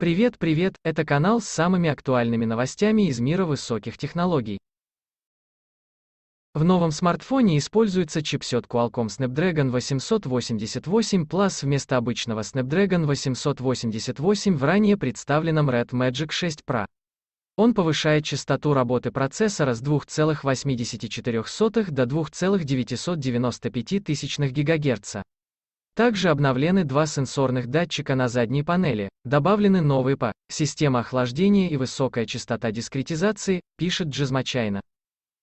Привет, привет, это канал с самыми актуальными новостями из мира высоких технологий. В новом смартфоне используется чипсет Qualcomm Snapdragon 888 Plus вместо обычного Snapdragon 888 в ранее представленном Red Magic 6 Pro. Он повышает частоту работы процессора с 2,84 до 2,995 ГГц. Также обновлены два сенсорных датчика на задней панели, добавлены новые по «система охлаждения и высокая частота дискретизации», пишет Джизмачайна.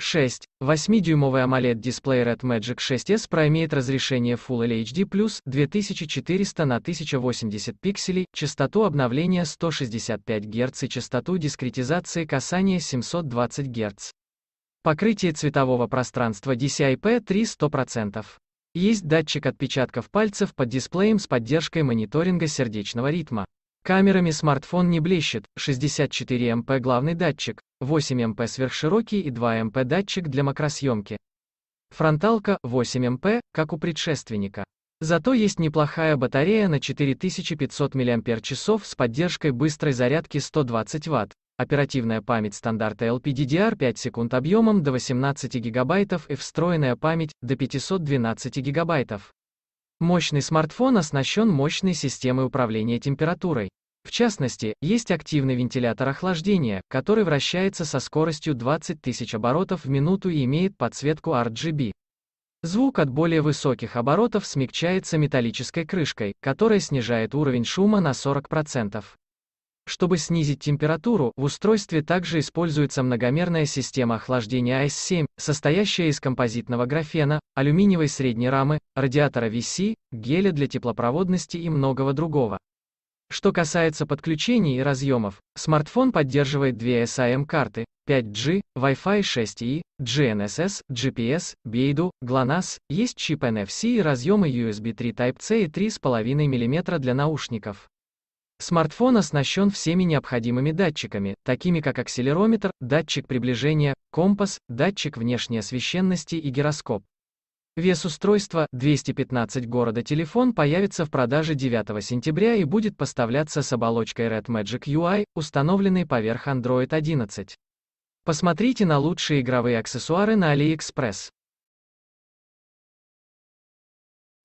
6. 8-дюймовый AMOLED-дисплей Red Magic 6S Pro имеет разрешение Full HD+, 2400 на 1080 пикселей, частоту обновления 165 Гц и частоту дискретизации касания 720 Гц. Покрытие цветового пространства DCI-P3 100%. Есть датчик отпечатков пальцев под дисплеем с поддержкой мониторинга сердечного ритма. Камерами смартфон не блещет, 64 МП главный датчик, 8 МП сверхширокий и 2 МП датчик для макросъемки. Фронталка 8 МП, как у предшественника. Зато есть неплохая батарея на 4500 мАч с поддержкой быстрой зарядки 120 Вт оперативная память стандарта LPDDR 5 секунд объемом до 18 ГБ и встроенная память до 512 ГБ. Мощный смартфон оснащен мощной системой управления температурой. В частности, есть активный вентилятор охлаждения, который вращается со скоростью 20 тысяч оборотов в минуту и имеет подсветку RGB. Звук от более высоких оборотов смягчается металлической крышкой, которая снижает уровень шума на 40%. Чтобы снизить температуру, в устройстве также используется многомерная система охлаждения IS-7, а состоящая из композитного графена, алюминиевой средней рамы, радиатора VC, геля для теплопроводности и многого другого. Что касается подключений и разъемов, смартфон поддерживает две SIM-карты, а а 5G, Wi-Fi 6E, GNSS, GPS, Beidou, GLONASS, есть чип NFC и разъемы USB 3 Type-C и 3,5 мм для наушников. Смартфон оснащен всеми необходимыми датчиками, такими как акселерометр, датчик приближения, компас, датчик внешней освещенности и гироскоп. Вес устройства 215 города телефон появится в продаже 9 сентября и будет поставляться с оболочкой Red Magic UI, установленной поверх Android 11. Посмотрите на лучшие игровые аксессуары на AliExpress.